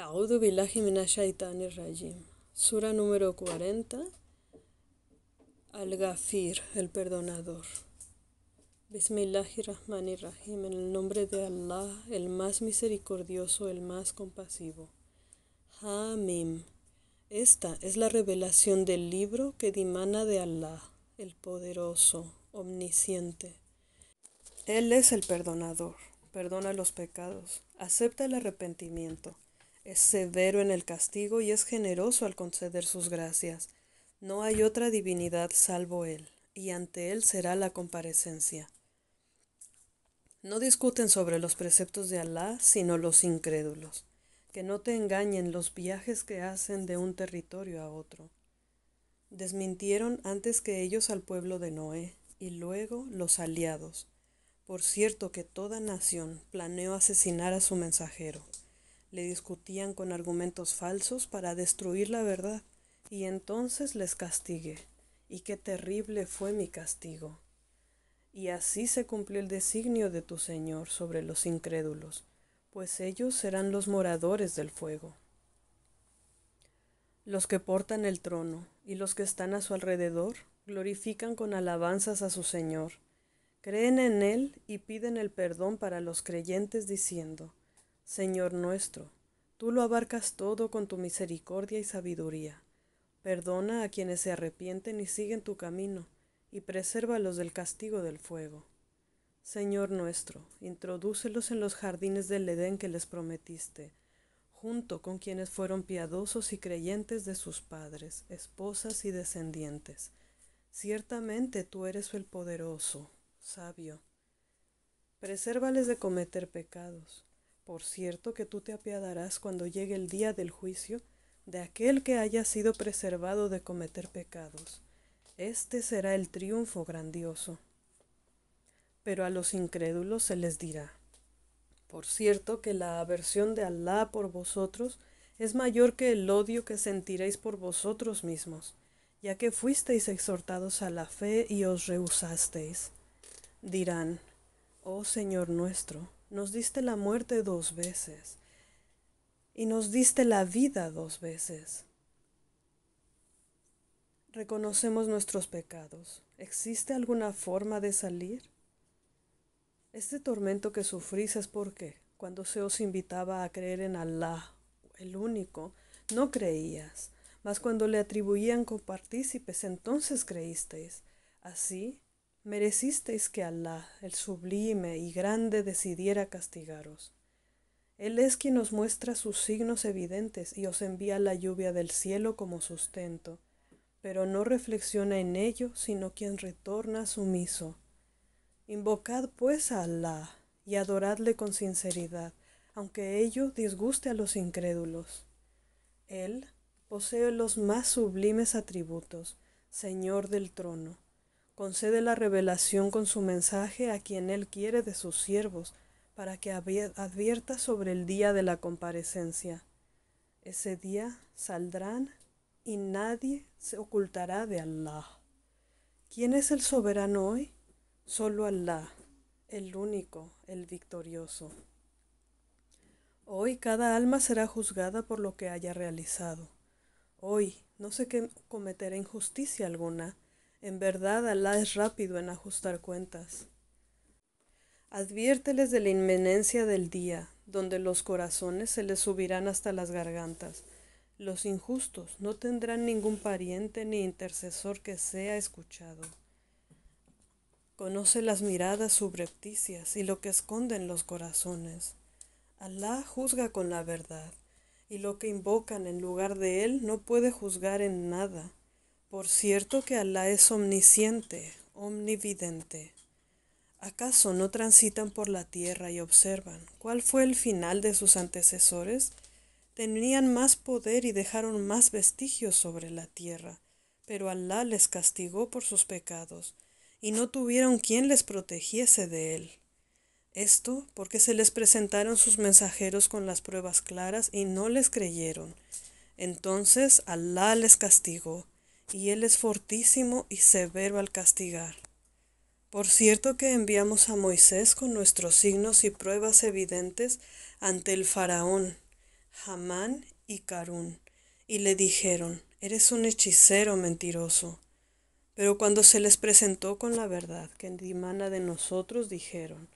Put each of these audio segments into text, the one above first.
Audu Rajim. Sura número 40. al Gafir, el perdonador. Bismillahirrahmanirrahim. En el nombre de Allah, el más misericordioso, el más compasivo. Hamim. Esta es la revelación del libro que dimana de Allah, el poderoso, omnisciente. Él es el perdonador, perdona los pecados, acepta el arrepentimiento es severo en el castigo y es generoso al conceder sus gracias. No hay otra divinidad salvo Él, y ante Él será la comparecencia. No discuten sobre los preceptos de Alá, sino los incrédulos. Que no te engañen los viajes que hacen de un territorio a otro. Desmintieron antes que ellos al pueblo de Noé, y luego los aliados. Por cierto que toda nación planeó asesinar a su mensajero le discutían con argumentos falsos para destruir la verdad, y entonces les castigué, y qué terrible fue mi castigo. Y así se cumplió el designio de tu Señor sobre los incrédulos, pues ellos serán los moradores del fuego. Los que portan el trono y los que están a su alrededor glorifican con alabanzas a su Señor, creen en Él y piden el perdón para los creyentes diciendo, Señor nuestro, tú lo abarcas todo con tu misericordia y sabiduría. Perdona a quienes se arrepienten y siguen tu camino, y presérvalos del castigo del fuego. Señor nuestro, introdúcelos en los jardines del Edén que les prometiste, junto con quienes fueron piadosos y creyentes de sus padres, esposas y descendientes. Ciertamente tú eres el poderoso, sabio. Presérvales de cometer pecados, por cierto que tú te apiadarás cuando llegue el día del juicio de aquel que haya sido preservado de cometer pecados. Este será el triunfo grandioso. Pero a los incrédulos se les dirá, por cierto que la aversión de Alá por vosotros es mayor que el odio que sentiréis por vosotros mismos, ya que fuisteis exhortados a la fe y os rehusasteis. Dirán, Oh Señor nuestro, nos diste la muerte dos veces y nos diste la vida dos veces. Reconocemos nuestros pecados. ¿Existe alguna forma de salir? Este tormento que sufrís es porque, cuando se os invitaba a creer en Alá, el único, no creías, mas cuando le atribuían copartícipes, entonces creísteis. Así, merecisteis que Alá, el sublime y grande, decidiera castigaros. Él es quien os muestra sus signos evidentes y os envía la lluvia del cielo como sustento, pero no reflexiona en ello, sino quien retorna sumiso. Invocad pues a Alá y adoradle con sinceridad, aunque ello disguste a los incrédulos. Él posee los más sublimes atributos, Señor del trono. Concede la revelación con su mensaje a quien Él quiere de sus siervos, para que advierta sobre el día de la comparecencia. Ese día saldrán y nadie se ocultará de Allah. ¿Quién es el soberano hoy? Solo Allah, el único, el victorioso. Hoy cada alma será juzgada por lo que haya realizado. Hoy no se cometerá injusticia alguna en verdad, Alá es rápido en ajustar cuentas. Adviérteles de la inmenencia del día, donde los corazones se les subirán hasta las gargantas. Los injustos no tendrán ningún pariente ni intercesor que sea escuchado. Conoce las miradas subrepticias y lo que esconden los corazones. Alá juzga con la verdad, y lo que invocan en lugar de él no puede juzgar en nada. Por cierto que Alá es omnisciente, omnividente. ¿Acaso no transitan por la tierra y observan cuál fue el final de sus antecesores? Tenían más poder y dejaron más vestigios sobre la tierra, pero Alá les castigó por sus pecados, y no tuvieron quien les protegiese de él. Esto porque se les presentaron sus mensajeros con las pruebas claras y no les creyeron. Entonces Alá les castigó y él es fortísimo y severo al castigar. Por cierto que enviamos a Moisés con nuestros signos y pruebas evidentes ante el faraón, Hamán y Carún, y le dijeron, Eres un hechicero mentiroso. Pero cuando se les presentó con la verdad que dimana de nosotros, dijeron,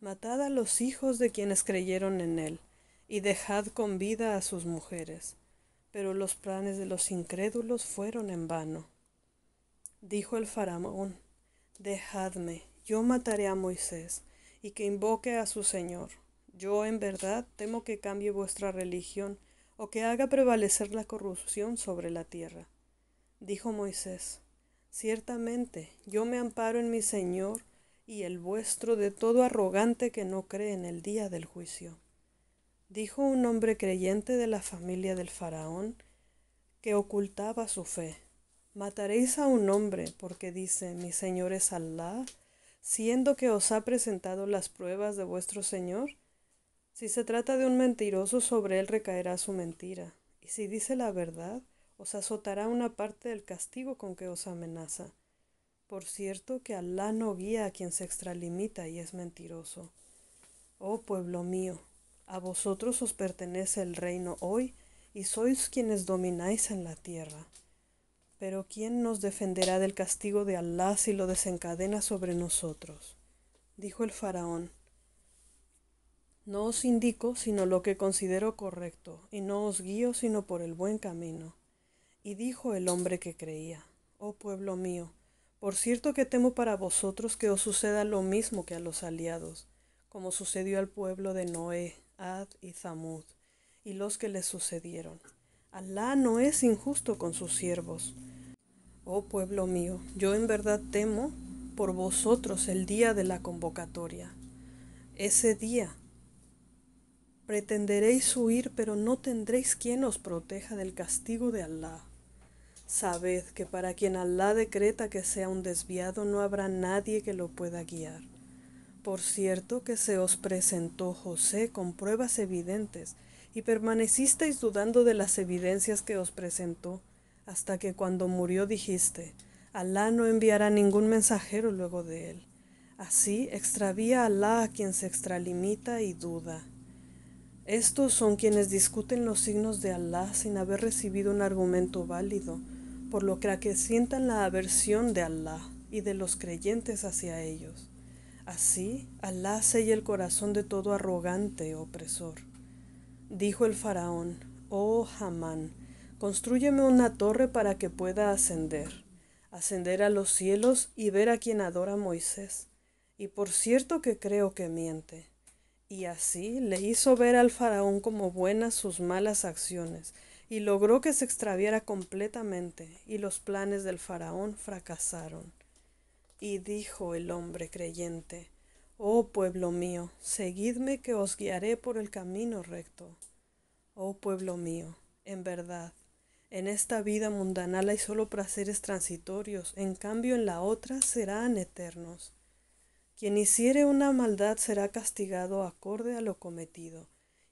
Matad a los hijos de quienes creyeron en él, y dejad con vida a sus mujeres pero los planes de los incrédulos fueron en vano. Dijo el faraón, Dejadme, yo mataré a Moisés, y que invoque a su Señor. Yo en verdad temo que cambie vuestra religión, o que haga prevalecer la corrupción sobre la tierra. Dijo Moisés, Ciertamente, yo me amparo en mi Señor y el vuestro de todo arrogante que no cree en el día del juicio dijo un hombre creyente de la familia del faraón que ocultaba su fe. Mataréis a un hombre porque dice, mi Señor es Allah, siendo que os ha presentado las pruebas de vuestro Señor. Si se trata de un mentiroso, sobre él recaerá su mentira, y si dice la verdad, os azotará una parte del castigo con que os amenaza. Por cierto que Alá no guía a quien se extralimita y es mentiroso. Oh pueblo mío, a vosotros os pertenece el reino hoy, y sois quienes domináis en la tierra. Pero ¿quién nos defenderá del castigo de Alá si lo desencadena sobre nosotros? Dijo el faraón, No os indico sino lo que considero correcto, y no os guío sino por el buen camino. Y dijo el hombre que creía, Oh pueblo mío, por cierto que temo para vosotros que os suceda lo mismo que a los aliados, como sucedió al pueblo de Noé, Ad y Zamud, y los que les sucedieron. Alá no es injusto con sus siervos. Oh pueblo mío, yo en verdad temo por vosotros el día de la convocatoria. Ese día pretenderéis huir, pero no tendréis quien os proteja del castigo de Alá. Sabed que para quien Alá decreta que sea un desviado no habrá nadie que lo pueda guiar. Por cierto que se os presentó José con pruebas evidentes, y permanecisteis dudando de las evidencias que os presentó, hasta que cuando murió dijiste, Alá no enviará ningún mensajero luego de él. Así extravía Alá a quien se extralimita y duda. Estos son quienes discuten los signos de Alá sin haber recibido un argumento válido, por lo que acrecientan la aversión de Alá y de los creyentes hacia ellos. Así, Alá sella el corazón de todo arrogante opresor. Dijo el faraón, oh Hamán, construyeme una torre para que pueda ascender, ascender a los cielos y ver a quien adora Moisés. Y por cierto que creo que miente. Y así le hizo ver al faraón como buenas sus malas acciones, y logró que se extraviara completamente, y los planes del faraón fracasaron. Y dijo el hombre creyente, Oh pueblo mío, seguidme que os guiaré por el camino recto. Oh pueblo mío, en verdad, en esta vida mundanal hay solo placeres transitorios, en cambio en la otra serán eternos. Quien hiciere una maldad será castigado acorde a lo cometido,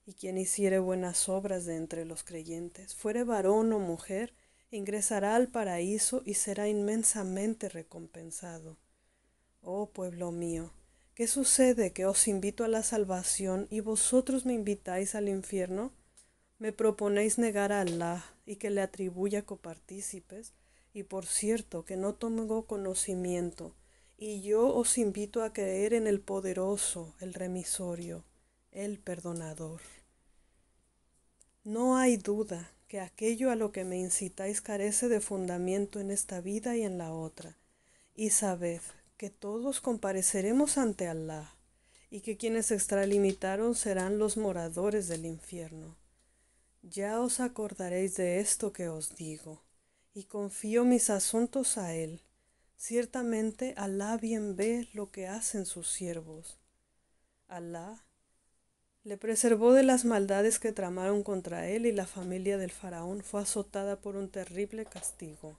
y quien hiciere buenas obras de entre los creyentes, fuere varón o mujer, ingresará al paraíso y será inmensamente recompensado. Oh pueblo mío, ¿qué sucede que os invito a la salvación y vosotros me invitáis al infierno? Me proponéis negar a Allah y que le atribuya copartícipes, y por cierto que no tomo conocimiento, y yo os invito a creer en el poderoso, el remisorio, el perdonador. No hay duda que aquello a lo que me incitáis carece de fundamento en esta vida y en la otra. Y sabed que todos compareceremos ante Allah y que quienes extralimitaron serán los moradores del infierno. Ya os acordaréis de esto que os digo, y confío mis asuntos a Él. Ciertamente Alá bien ve lo que hacen sus siervos. Alá le preservó de las maldades que tramaron contra él y la familia del faraón fue azotada por un terrible castigo.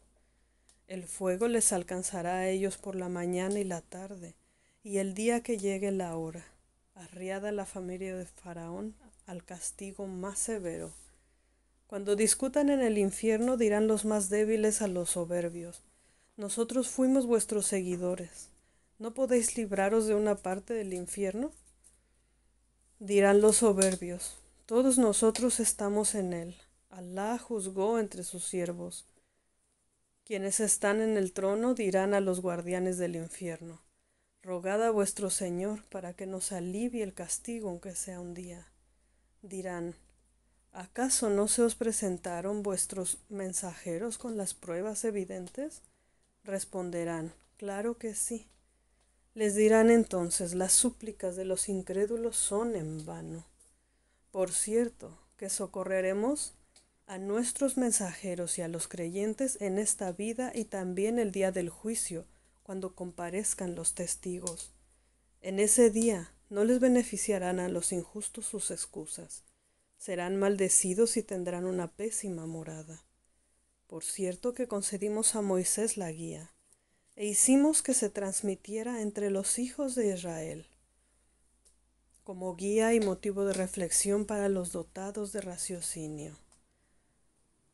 El fuego les alcanzará a ellos por la mañana y la tarde, y el día que llegue la hora, arriada la familia de faraón al castigo más severo. Cuando discutan en el infierno dirán los más débiles a los soberbios, nosotros fuimos vuestros seguidores, ¿no podéis libraros de una parte del infierno? Dirán los soberbios, todos nosotros estamos en él. Alá juzgó entre sus siervos. Quienes están en el trono dirán a los guardianes del infierno, rogad a vuestro Señor para que nos alivie el castigo aunque sea un día. Dirán, ¿acaso no se os presentaron vuestros mensajeros con las pruebas evidentes? Responderán, claro que sí. Les dirán entonces, las súplicas de los incrédulos son en vano. Por cierto, que socorreremos a nuestros mensajeros y a los creyentes en esta vida y también el día del juicio, cuando comparezcan los testigos. En ese día no les beneficiarán a los injustos sus excusas. Serán maldecidos y tendrán una pésima morada. Por cierto que concedimos a Moisés la guía, e hicimos que se transmitiera entre los hijos de Israel como guía y motivo de reflexión para los dotados de raciocinio.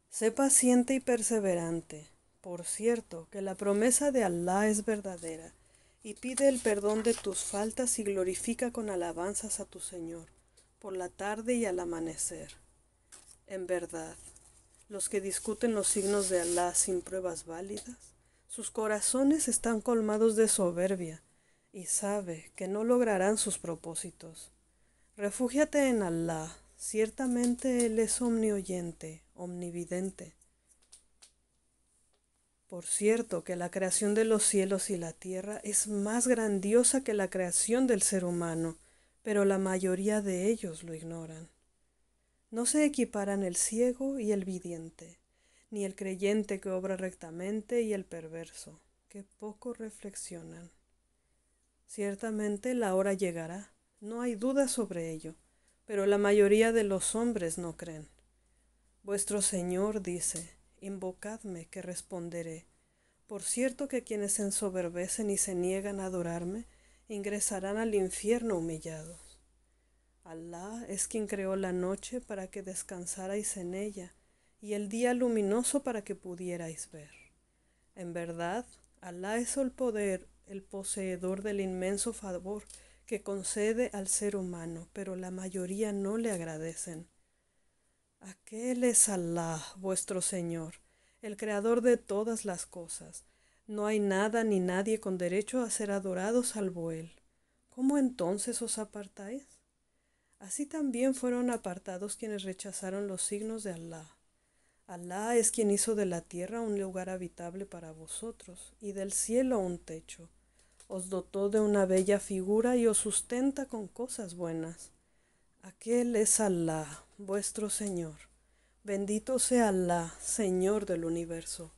Sé paciente y perseverante. Por cierto, que la promesa de Alá es verdadera, y pide el perdón de tus faltas y glorifica con alabanzas a tu Señor, por la tarde y al amanecer. En verdad, los que discuten los signos de Alá sin pruebas válidas, sus corazones están colmados de soberbia, y sabe que no lograrán sus propósitos. Refúgiate en Allah, ciertamente Él es omnioyente, omnividente. Por cierto que la creación de los cielos y la tierra es más grandiosa que la creación del ser humano, pero la mayoría de ellos lo ignoran. No se equiparan el ciego y el vidente, ni el creyente que obra rectamente y el perverso, que poco reflexionan. Ciertamente la hora llegará, no hay duda sobre ello, pero la mayoría de los hombres no creen. Vuestro Señor dice, Invocadme, que responderé. Por cierto que quienes se ensoberbecen y se niegan a adorarme, ingresarán al infierno humillados. Alá es quien creó la noche para que descansarais en ella y el día luminoso para que pudierais ver. En verdad, Alá es el poder, el poseedor del inmenso favor que concede al ser humano, pero la mayoría no le agradecen. Aquel es Alá, vuestro Señor, el creador de todas las cosas. No hay nada ni nadie con derecho a ser adorado salvo Él. ¿Cómo entonces os apartáis? Así también fueron apartados quienes rechazaron los signos de Alá. Alá es quien hizo de la tierra un lugar habitable para vosotros y del cielo un techo. Os dotó de una bella figura y os sustenta con cosas buenas. Aquel es Alá, vuestro Señor. Bendito sea Alá, Señor del universo.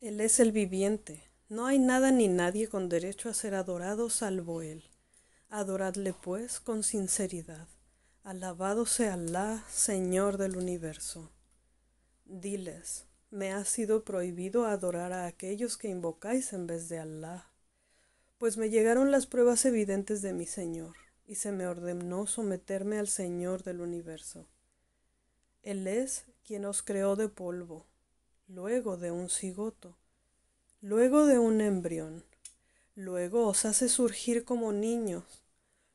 Él es el viviente. No hay nada ni nadie con derecho a ser adorado salvo Él. Adoradle, pues, con sinceridad Alabado sea Alá, Señor del universo. Diles, me ha sido prohibido adorar a aquellos que invocáis en vez de Allah, pues me llegaron las pruebas evidentes de mi Señor, y se me ordenó someterme al Señor del universo. Él es quien os creó de polvo, luego de un cigoto, luego de un embrión, luego os hace surgir como niños,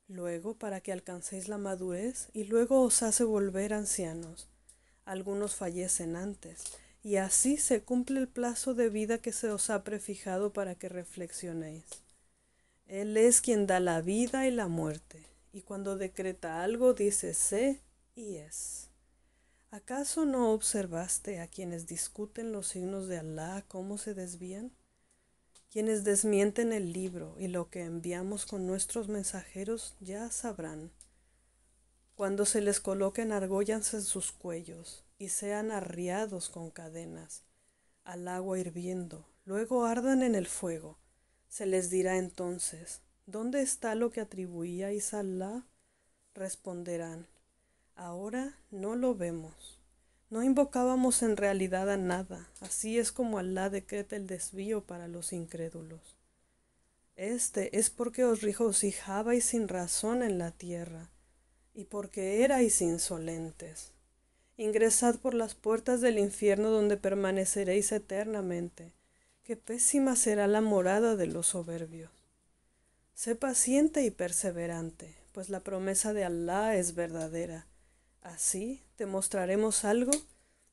luego para que alcancéis la madurez, y luego os hace volver ancianos. Algunos fallecen antes, y así se cumple el plazo de vida que se os ha prefijado para que reflexionéis. Él es quien da la vida y la muerte, y cuando decreta algo dice sé y es. ¿Acaso no observaste a quienes discuten los signos de Alá cómo se desvían? Quienes desmienten el libro y lo que enviamos con nuestros mensajeros ya sabrán. Cuando se les coloquen argollas en sus cuellos y sean arriados con cadenas, al agua hirviendo, luego ardan en el fuego, se les dirá entonces, ¿dónde está lo que atribuíais a Responderán, ahora no lo vemos. No invocábamos en realidad a nada, así es como Alá decreta el desvío para los incrédulos. Este es porque os regocijabais sin razón en la tierra, y porque erais insolentes. Ingresad por las puertas del infierno donde permaneceréis eternamente, que pésima será la morada de los soberbios. Sé paciente y perseverante, pues la promesa de Alá es verdadera Así te mostraremos algo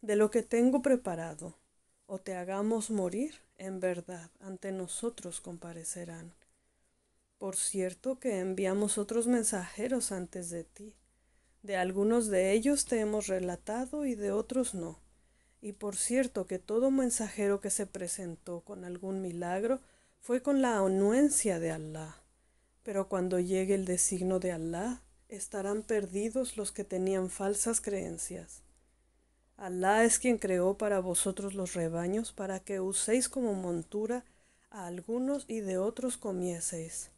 de lo que tengo preparado, o te hagamos morir, en verdad, ante nosotros comparecerán. Por cierto que enviamos otros mensajeros antes de ti. De algunos de ellos te hemos relatado y de otros no. Y por cierto que todo mensajero que se presentó con algún milagro fue con la anuencia de Allah, Pero cuando llegue el designo de Allah estarán perdidos los que tenían falsas creencias. Alá es quien creó para vosotros los rebaños, para que uséis como montura a algunos y de otros comieseis.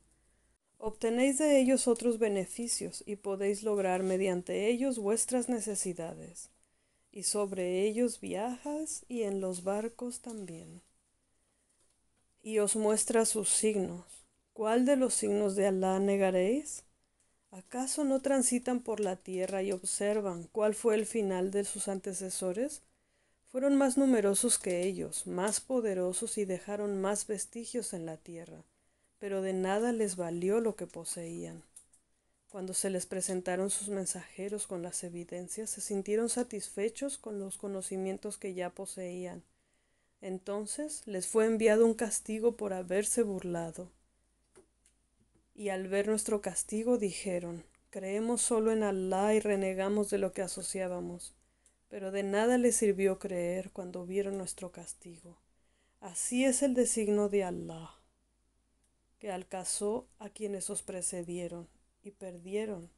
Obtenéis de ellos otros beneficios y podéis lograr mediante ellos vuestras necesidades. Y sobre ellos viajas y en los barcos también. Y os muestra sus signos. ¿Cuál de los signos de Alá negaréis? ¿Acaso no transitan por la tierra y observan cuál fue el final de sus antecesores? Fueron más numerosos que ellos, más poderosos y dejaron más vestigios en la tierra, pero de nada les valió lo que poseían. Cuando se les presentaron sus mensajeros con las evidencias, se sintieron satisfechos con los conocimientos que ya poseían. Entonces les fue enviado un castigo por haberse burlado. Y al ver nuestro castigo dijeron, creemos solo en Alá y renegamos de lo que asociábamos. Pero de nada les sirvió creer cuando vieron nuestro castigo. Así es el designo de Alá, que alcanzó a quienes os precedieron y perdieron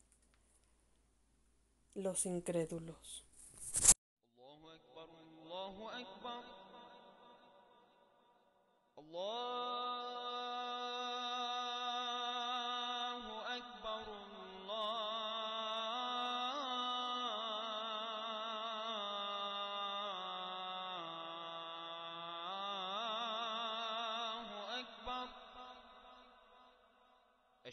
los incrédulos.